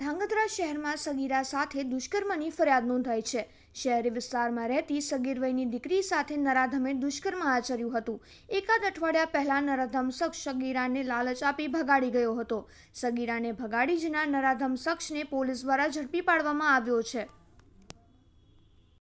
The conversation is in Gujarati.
ધાંગધ્રા શહેરમાં સગીરા સાથે દુષ્કર્મની ફરિયાદ નોંધાઈ છે શહેરી વિસ્તારમાં રહેતી સગીર વયની દીકરી સાથે નરાધમે દુષ્કર્મ આચર્યું હતું એકાદ અઠવાડિયા પહેલા નરાધમ શખ્સ સગીરાને લાલચ આપી ભગાડી ગયો હતો સગીરાને ભગાડી જનાર નરાધમ શખ્સને પોલીસ દ્વારા ઝડપી પાડવામાં આવ્યો છે